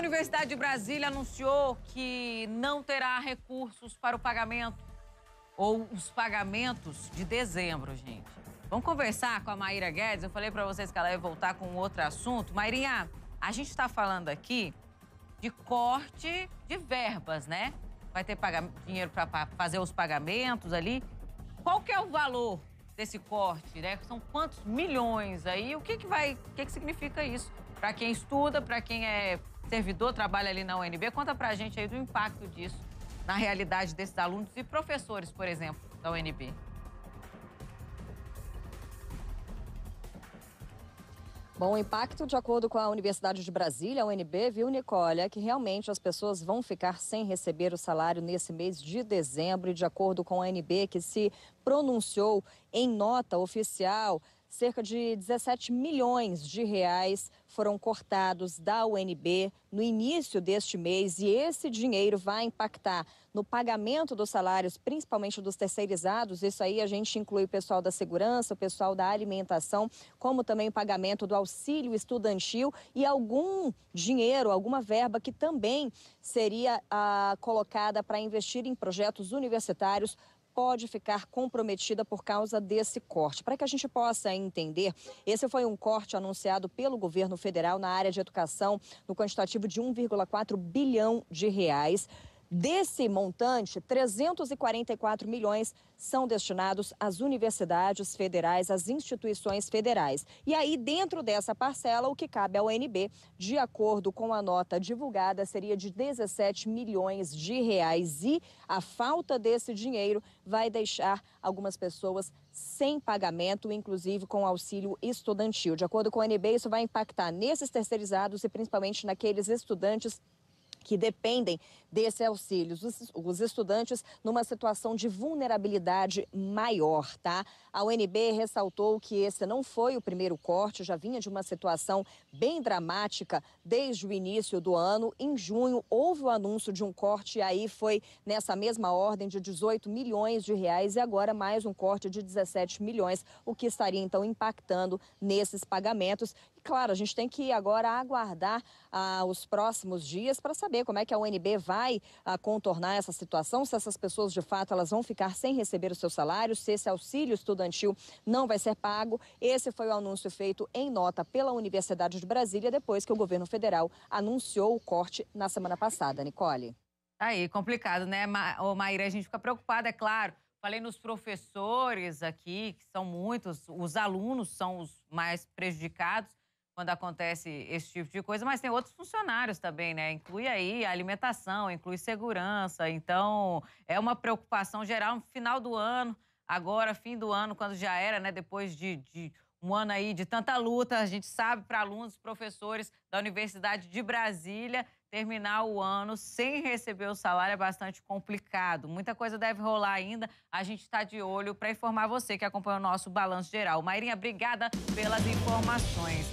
Universidade de Brasília anunciou que não terá recursos para o pagamento ou os pagamentos de dezembro, gente. Vamos conversar com a Maíra Guedes. Eu falei para vocês que ela ia voltar com outro assunto. Mairinha, a gente está falando aqui de corte de verbas, né? Vai ter dinheiro para fazer os pagamentos ali. Qual que é o valor desse corte, né? São quantos milhões aí? O que que vai, o que que significa isso para quem estuda, para quem é servidor, trabalha ali na UNB. Conta pra gente aí do impacto disso na realidade desses alunos e professores, por exemplo, da UNB. Bom, o impacto, de acordo com a Universidade de Brasília, a UNB, viu, Nicole, é que realmente as pessoas vão ficar sem receber o salário nesse mês de dezembro, e de acordo com a UNB, que se pronunciou em nota oficial cerca de 17 milhões de reais foram cortados da UNB no início deste mês e esse dinheiro vai impactar no pagamento dos salários, principalmente dos terceirizados. Isso aí a gente inclui o pessoal da segurança, o pessoal da alimentação, como também o pagamento do auxílio estudantil e algum dinheiro, alguma verba que também seria ah, colocada para investir em projetos universitários pode ficar comprometida por causa desse corte. Para que a gente possa entender, esse foi um corte anunciado pelo governo federal na área de educação, no quantitativo de 1,4 bilhão de reais. Desse montante, 344 milhões são destinados às universidades federais, às instituições federais. E aí, dentro dessa parcela, o que cabe ao unb, de acordo com a nota divulgada, seria de 17 milhões de reais. E a falta desse dinheiro vai deixar algumas pessoas sem pagamento, inclusive com auxílio estudantil. De acordo com o unb, isso vai impactar nesses terceirizados e principalmente naqueles estudantes que dependem desse auxílio, os, os estudantes numa situação de vulnerabilidade maior, tá? A UNB ressaltou que esse não foi o primeiro corte, já vinha de uma situação bem dramática desde o início do ano. Em junho houve o anúncio de um corte e aí foi nessa mesma ordem de 18 milhões de reais e agora mais um corte de 17 milhões, o que estaria então impactando nesses pagamentos Claro, a gente tem que agora aguardar ah, os próximos dias para saber como é que a UNB vai ah, contornar essa situação, se essas pessoas de fato elas vão ficar sem receber o seu salário, se esse auxílio estudantil não vai ser pago. Esse foi o anúncio feito em nota pela Universidade de Brasília depois que o governo federal anunciou o corte na semana passada. Nicole. Tá aí, complicado, né, Ma Ô, Maíra? A gente fica preocupada, é claro. Falei nos professores aqui, que são muitos, os alunos são os mais prejudicados quando acontece esse tipo de coisa, mas tem outros funcionários também, né? Inclui aí alimentação, inclui segurança. Então, é uma preocupação geral no final do ano, agora, fim do ano, quando já era, né? Depois de, de um ano aí de tanta luta, a gente sabe para alunos, professores da Universidade de Brasília, terminar o ano sem receber o salário é bastante complicado. Muita coisa deve rolar ainda. A gente está de olho para informar você que acompanha o nosso balanço geral. Mairinha, obrigada pelas informações.